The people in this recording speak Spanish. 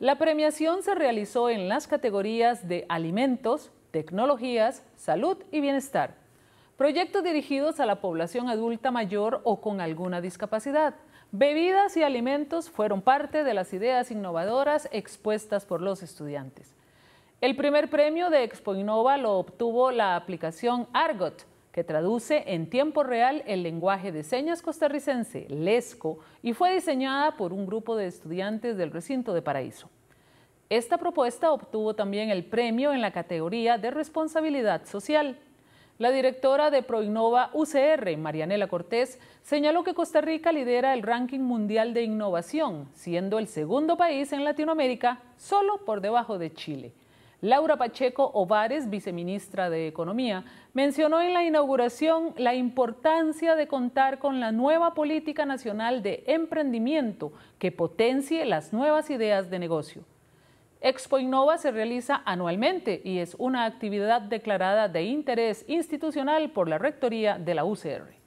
La premiación se realizó en las categorías de alimentos, tecnologías, salud y bienestar. Proyectos dirigidos a la población adulta mayor o con alguna discapacidad. Bebidas y alimentos fueron parte de las ideas innovadoras expuestas por los estudiantes. El primer premio de Expo Innova lo obtuvo la aplicación Argot, que traduce en tiempo real el lenguaje de señas costarricense, LESCO, y fue diseñada por un grupo de estudiantes del recinto de Paraíso. Esta propuesta obtuvo también el premio en la categoría de responsabilidad social. La directora de Proinnova UCR, Marianela Cortés, señaló que Costa Rica lidera el ranking mundial de innovación, siendo el segundo país en Latinoamérica, solo por debajo de Chile. Laura Pacheco Ovares, viceministra de Economía, mencionó en la inauguración la importancia de contar con la nueva política nacional de emprendimiento que potencie las nuevas ideas de negocio. Expo Innova se realiza anualmente y es una actividad declarada de interés institucional por la Rectoría de la UCR.